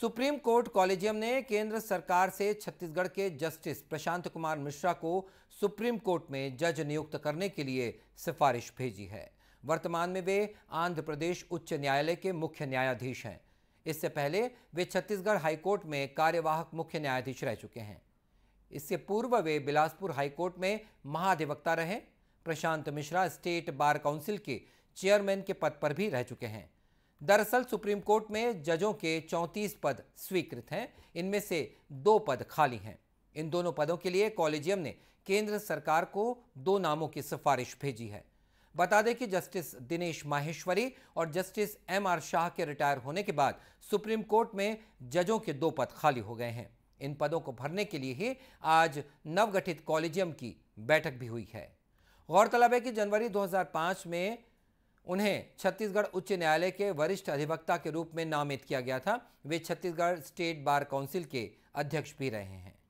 supreme court collegium ने केंद्र सरकार से छत्तीसगढ़ के जस्टिस प्रशांत कुमार मिश्रा को सुप्रीम कोर्ट में जज नियुक्त करने के लिए सिफारिश भेजी है वर्तमान में वे आंध्र प्रदेश उच्च न्यायालय के मुख्य न्यायाधीश हैं इससे पहले वे छत्तीसगढ़ हाईकोर्ट में कार्यवाहक मुख्य न्यायाधीश रह चुके हैं इससे पूर्व वे बिलासपुर हाईकोर्ट में महाधिवक्ता रहे Prashant Mishra state bar council के चेयरमैन के पद पर भी रह चुके हैं दरअसल सुप्रीम कोर्ट में जजों के 34 पद स्वीकृत हैं इनमें से दो पद खाली हैं इन दोनों पदों के लिए कॉलेजियम ने केंद्र सरकार को दो नामों की सिफारिश भेजी है बता दें कि जस्टिस दिनेश माहेश्वरी और जस्टिस एम आर शाह के रिटायर होने के बाद सुप्रीम कोर्ट में जजों के दो पद खाली हो गए हैं इन पदों को भरने के लिए ही आज नवगठित कॉलेजियम की बैठक भी हुई है गौरतलब है कि जनवरी 2005 में उन्हें छत्तीसगढ़ उच्च न्यायालय के वरिष्ठ अधिवक्ता के रूप में नामित किया गया था वे छत्तीसगढ़ स्टेट बार काउंसिल के अध्यक्ष भी रहे हैं